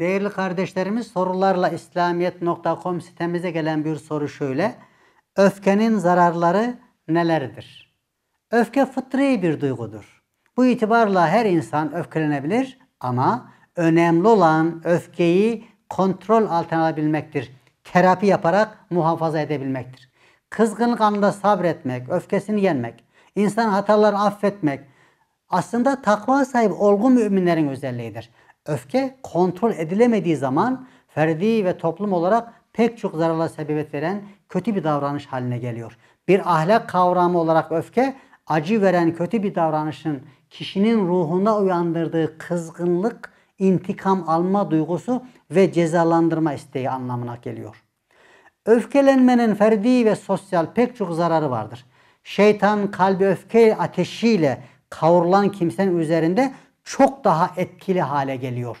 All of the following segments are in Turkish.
Değerli kardeşlerimiz sorularla İslamiyet.com sitemize gelen bir soru şöyle. Öfkenin zararları nelerdir? Öfke fıtri bir duygudur. Bu itibarla her insan öfkelenebilir ama önemli olan öfkeyi kontrol altına alabilmektir. Terapi yaparak muhafaza edebilmektir. Kızgınlık anında sabretmek, öfkesini yenmek, insan hataları affetmek aslında takva sahibi olgun müminlerin özelliğidir. Öfke kontrol edilemediği zaman ferdi ve toplum olarak pek çok zararla sebebiyet veren kötü bir davranış haline geliyor. Bir ahlak kavramı olarak öfke acı veren kötü bir davranışın kişinin ruhuna uyandırdığı kızgınlık, intikam alma duygusu ve cezalandırma isteği anlamına geliyor. Öfkelenmenin ferdi ve sosyal pek çok zararı vardır. Şeytan kalbi öfke ateşiyle kavrulan kimsenin üzerinde çok daha etkili hale geliyor.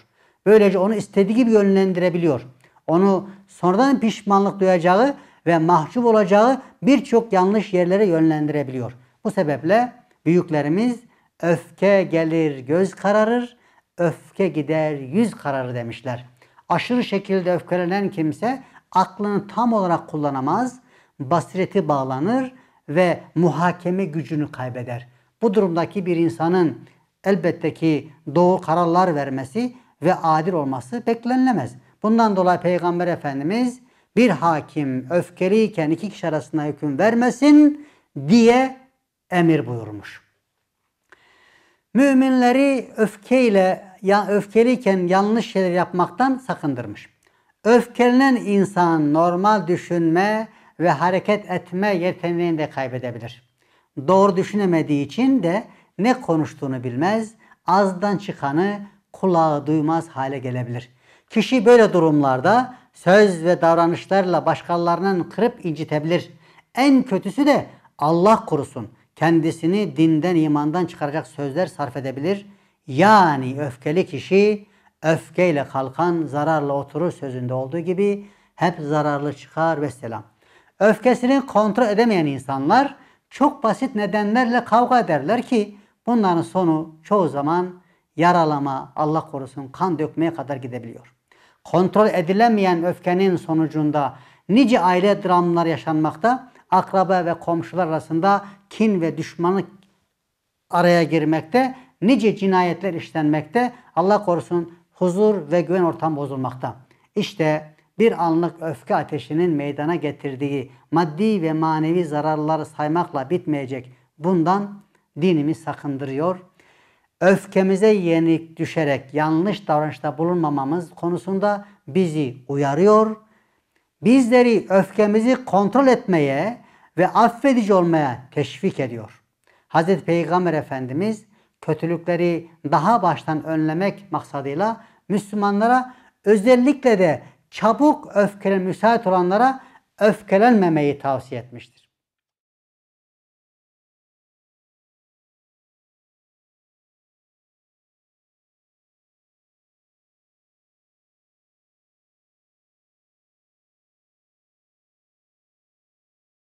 Böylece onu istediği gibi yönlendirebiliyor. Onu sonradan pişmanlık duyacağı ve mahcup olacağı birçok yanlış yerlere yönlendirebiliyor. Bu sebeple büyüklerimiz öfke gelir göz kararır, öfke gider yüz kararır demişler. Aşırı şekilde öfkelenen kimse aklını tam olarak kullanamaz, basireti bağlanır ve muhakeme gücünü kaybeder. Bu durumdaki bir insanın elbette ki doğru kararlar vermesi ve adil olması beklenilemez. Bundan dolayı Peygamber Efendimiz bir hakim öfkeliyken iki kişi arasında hüküm vermesin diye emir buyurmuş. Müminleri öfkeyle ya öfkeliyken yanlış şeyler yapmaktan sakındırmış. Öfkelenen insan normal düşünme ve hareket etme yeteneğini de kaybedebilir. Doğru düşünemediği için de ne konuştuğunu bilmez, ağızdan çıkanı kulağı duymaz hale gelebilir. Kişi böyle durumlarda söz ve davranışlarla başkalarının kırıp incitebilir. En kötüsü de Allah korusun kendisini dinden imandan çıkaracak sözler sarf edebilir. Yani öfkeli kişi öfkeyle kalkan zararla oturur sözünde olduğu gibi hep zararlı çıkar ve selam. Öfkesini kontrol edemeyen insanlar çok basit nedenlerle kavga ederler ki Bunların sonu çoğu zaman yaralama, Allah korusun kan dökmeye kadar gidebiliyor. Kontrol edilemeyen öfkenin sonucunda nice aile dramları yaşanmakta, akraba ve komşular arasında kin ve düşmanlık araya girmekte, nice cinayetler işlenmekte, Allah korusun huzur ve güven ortam bozulmakta. İşte bir anlık öfke ateşinin meydana getirdiği maddi ve manevi zararları saymakla bitmeyecek. Bundan dinimi sakındırıyor. Öfkemize yenik düşerek yanlış davranışta bulunmamamız konusunda bizi uyarıyor. Bizleri öfkemizi kontrol etmeye ve affedici olmaya teşvik ediyor. Hz. Peygamber Efendimiz kötülükleri daha baştan önlemek maksadıyla Müslümanlara özellikle de çabuk öfkelen müsait olanlara öfkelenmemeyi tavsiye etmiştir.